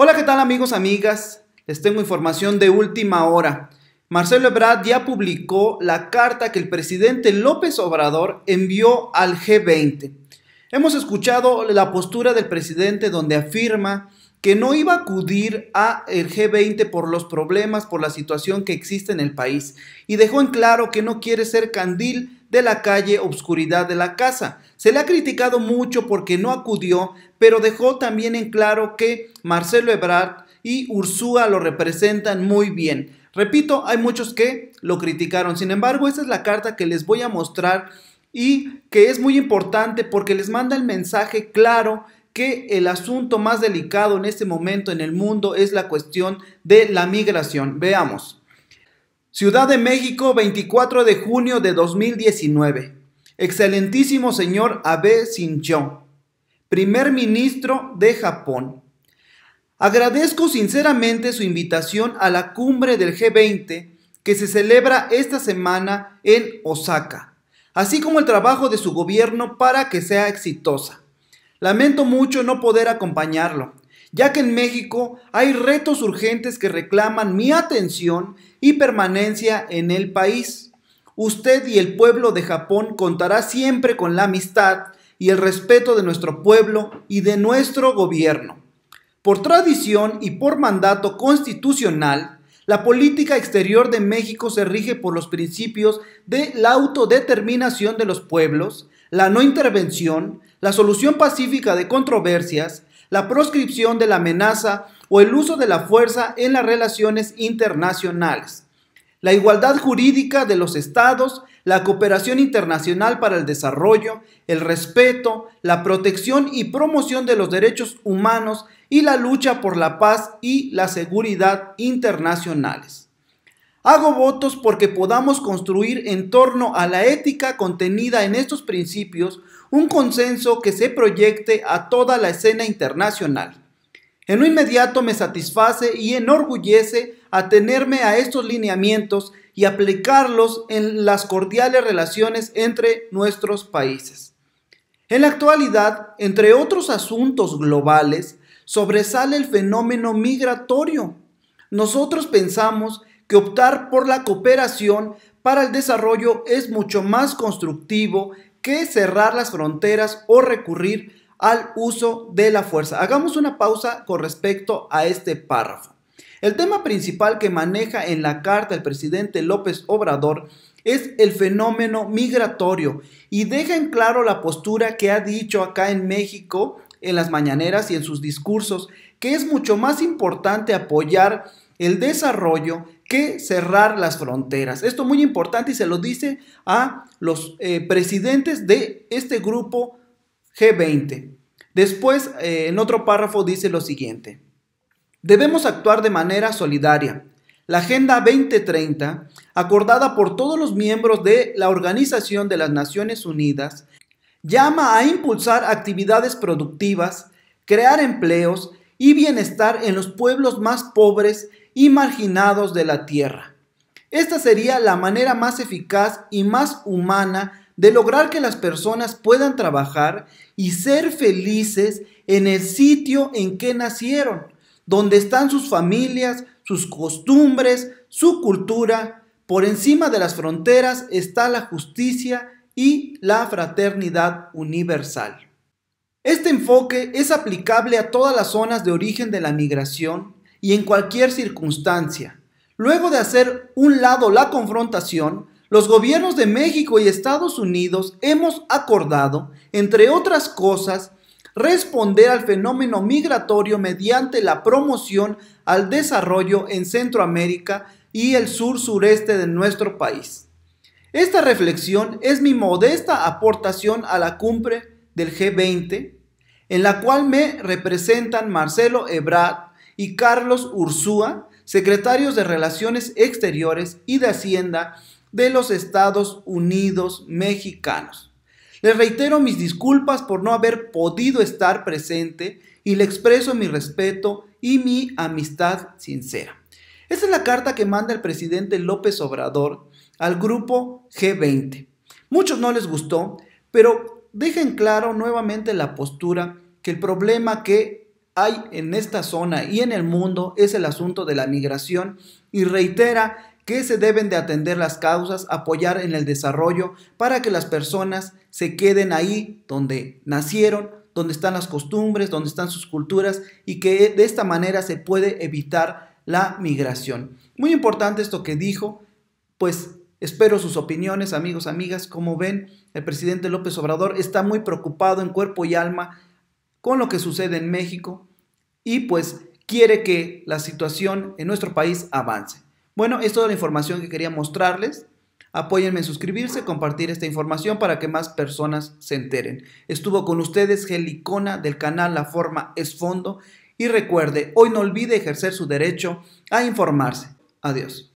Hola, ¿qué tal amigos, amigas? Les tengo información de última hora. Marcelo Ebrard ya publicó la carta que el presidente López Obrador envió al G20. Hemos escuchado la postura del presidente donde afirma que no iba a acudir al G20 por los problemas, por la situación que existe en el país y dejó en claro que no quiere ser candil de la calle Obscuridad de la Casa. Se le ha criticado mucho porque no acudió, pero dejó también en claro que Marcelo Ebrard y Ursúa lo representan muy bien. Repito, hay muchos que lo criticaron. Sin embargo, esa es la carta que les voy a mostrar y que es muy importante porque les manda el mensaje claro que el asunto más delicado en este momento en el mundo es la cuestión de la migración. Veamos. Ciudad de México, 24 de junio de 2019. Excelentísimo señor Abe Shinzo, primer ministro de Japón. Agradezco sinceramente su invitación a la cumbre del G20 que se celebra esta semana en Osaka, así como el trabajo de su gobierno para que sea exitosa. Lamento mucho no poder acompañarlo, ya que en México hay retos urgentes que reclaman mi atención y permanencia en el país. Usted y el pueblo de Japón contará siempre con la amistad y el respeto de nuestro pueblo y de nuestro gobierno. Por tradición y por mandato constitucional, la política exterior de México se rige por los principios de la autodeterminación de los pueblos, la no intervención, la solución pacífica de controversias, la proscripción de la amenaza o el uso de la fuerza en las relaciones internacionales, la igualdad jurídica de los estados, la cooperación internacional para el desarrollo, el respeto, la protección y promoción de los derechos humanos y la lucha por la paz y la seguridad internacionales. Hago votos porque podamos construir en torno a la ética contenida en estos principios un consenso que se proyecte a toda la escena internacional. En lo inmediato me satisface y enorgullece atenerme a estos lineamientos y aplicarlos en las cordiales relaciones entre nuestros países. En la actualidad, entre otros asuntos globales, sobresale el fenómeno migratorio. Nosotros pensamos que optar por la cooperación para el desarrollo es mucho más constructivo que cerrar las fronteras o recurrir al uso de la fuerza. Hagamos una pausa con respecto a este párrafo. El tema principal que maneja en la carta el presidente López Obrador es el fenómeno migratorio y deja en claro la postura que ha dicho acá en México en las mañaneras y en sus discursos, que es mucho más importante apoyar el desarrollo que cerrar las fronteras. Esto muy importante y se lo dice a los eh, presidentes de este grupo G20. Después, eh, en otro párrafo dice lo siguiente. Debemos actuar de manera solidaria. La Agenda 2030, acordada por todos los miembros de la Organización de las Naciones Unidas, llama a impulsar actividades productivas, crear empleos y bienestar en los pueblos más pobres y marginados de la tierra. Esta sería la manera más eficaz y más humana de lograr que las personas puedan trabajar y ser felices en el sitio en que nacieron, donde están sus familias, sus costumbres, su cultura. Por encima de las fronteras está la justicia y la fraternidad universal. Este enfoque es aplicable a todas las zonas de origen de la migración y en cualquier circunstancia. Luego de hacer un lado la confrontación, los gobiernos de México y Estados Unidos hemos acordado, entre otras cosas, responder al fenómeno migratorio mediante la promoción al desarrollo en Centroamérica y el sur-sureste de nuestro país. Esta reflexión es mi modesta aportación a la cumbre del G20, en la cual me representan Marcelo Ebrard, y Carlos Ursúa, secretarios de Relaciones Exteriores y de Hacienda de los Estados Unidos mexicanos. Le reitero mis disculpas por no haber podido estar presente y le expreso mi respeto y mi amistad sincera. Esta es la carta que manda el presidente López Obrador al grupo G20. Muchos no les gustó, pero dejen claro nuevamente la postura que el problema que hay en esta zona y en el mundo es el asunto de la migración y reitera que se deben de atender las causas, apoyar en el desarrollo para que las personas se queden ahí donde nacieron, donde están las costumbres, donde están sus culturas y que de esta manera se puede evitar la migración. Muy importante esto que dijo, pues espero sus opiniones, amigos, amigas. Como ven, el presidente López Obrador está muy preocupado en cuerpo y alma con lo que sucede en México, y pues quiere que la situación en nuestro país avance. Bueno, es toda la información que quería mostrarles. Apóyenme en suscribirse, compartir esta información para que más personas se enteren. Estuvo con ustedes Gelicona del canal La Forma es Fondo y recuerde, hoy no olvide ejercer su derecho a informarse. Adiós.